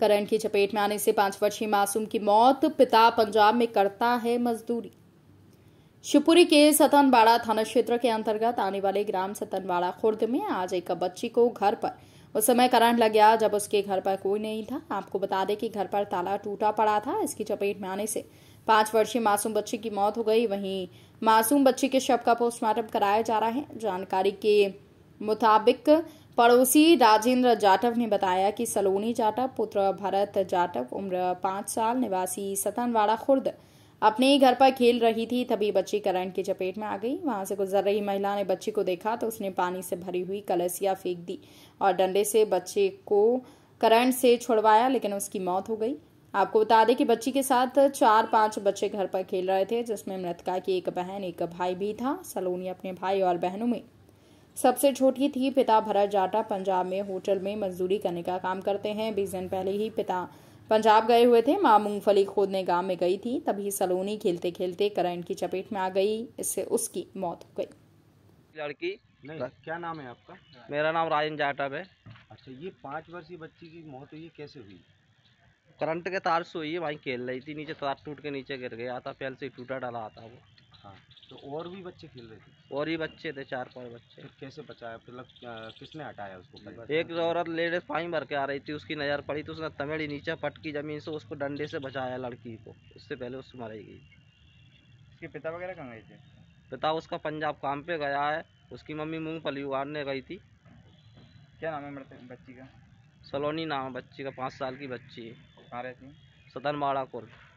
current की चपेट में आने से पांच वर्षीय मासूम की मौत पिता पंजाब में करता है मजदूरी शिवपुरी के सतनवाड़ा थाना क्षेत्र के अंतर्गत आने वाले ग्राम सतनवाड़ा खुर्द में आज एक बच्ची को घर पर उस समय करंट लग गया जब उसके घर पर कोई नहीं था आपको बता दें कि घर पर ताला टूटा पड़ा था इसकी चपेट में आने से पांच वर्षीय मासूम बच्ची की मौत हो गई वहीं मासूम बच्ची के शव का पोस्टमार्टम कराया जा रहा है जानकारी के मुताबिक पड़ोसी राजेंद्र जाटव ने बताया कि सलोनी जाटव पुत्र भरत जाटव उम्र पांच साल निवासी सतनवाड़ा खुर्द अपने ही घर पर खेल रही थी तभी बच्ची करंट की चपेट में आ गई वहां से गुजर रही महिला ने बच्ची को देखा तो उसने पानी से भरी हुई कलसिया फेंक दी और डंडे से बच्चे को करंट से छुड़वाया लेकिन उसकी मौत हो गई आपको बता दें कि बच्ची के साथ चार पांच बच्चे घर पर खेल रहे थे जिसमें मृतका की एक बहन एक भाई भी था सलोनी अपने भाई और बहनों में सबसे छोटी थी पिता भरत जाटा पंजाब में होटल में मजदूरी करने का काम करते हैं बीस दिन पहले ही पिता पंजाब गए हुए थे माँ मूंगफली खोदने गांव में गई थी तभी सलोनी खेलते खेलते करंट की चपेट में आ गई इससे उसकी मौत हो गई लड़की नहीं क्या नाम है आपका मेरा नाम राजन जाटव है अच्छा ये पाँच वर्षीय बच्ची की मौत हुई कैसे हुई करंट के तार से हुई है वहीं खेल रही थी नीचे तार टूट के नीचे गिर गया था पहले से टूटा डाला था वो हाँ, तो और भी बच्चे खेल रहे थे और भी बच्चे थे चार पांच बच्चे कैसे बचाया फिर लग, आ, किसने हटाया उसको एक तो औरत लेडीज पानी भर के आ रही थी उसकी नज़र पड़ी तो उसने तमेड़ी नीचे पटकी जमीन से उसको डंडे से बचाया लड़की को उससे पहले उसको मराई गई उसके पिता वगैरह कहाँ गए थे पिता उसका पंजाब काम पे गया है उसकी मम्मी मूँगफली उगाड़ने गई थी क्या नाम है बच्ची का सलोनी नाम है बच्ची का पाँच साल की बच्ची है कहाँ रहती है सदन माड़ा कुर्द